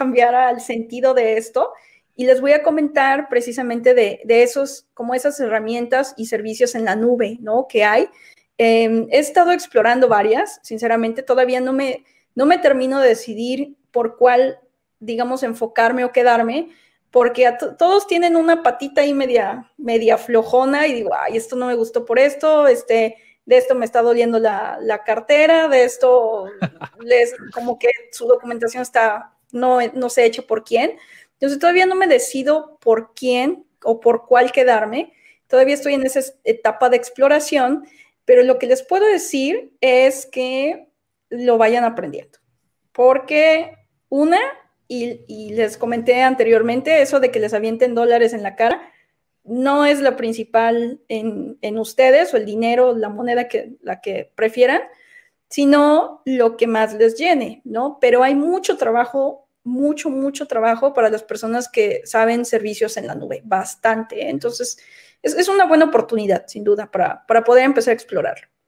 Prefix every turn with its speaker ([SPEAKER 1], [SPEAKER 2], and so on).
[SPEAKER 1] cambiar al sentido de esto y les voy a comentar precisamente de, esos, como esas herramientas y servicios en la nube, ¿no? Que hay. Em, he estado explorando varias, sinceramente todavía no me, no me termino de decidir por cuál, digamos, enfocarme o quedarme, porque todos tienen una patita ahí media, media flojona y digo, ay, esto no me gustó por esto, este, de esto me está doliendo la, la cartera, de esto, les, como que su documentación está no, no sé hecho por quién. Entonces todavía no me decido por quién o por cuál quedarme. Todavía estoy en esa etapa de exploración, pero lo que les puedo decir es que lo vayan aprendiendo. Porque una, y, les comenté anteriormente, eso de que les avienten dólares en la cara, no es lo principal en, en, ustedes o el dinero, la moneda que la que prefieran, sino lo que más les llene, ¿no? Pero hay mucho trabajo, mucho, mucho trabajo para las personas que saben servicios en la nube, bastante. ¿eh? Entonces, es, una buena oportunidad, sin duda, para, para poder empezar a explorarlo.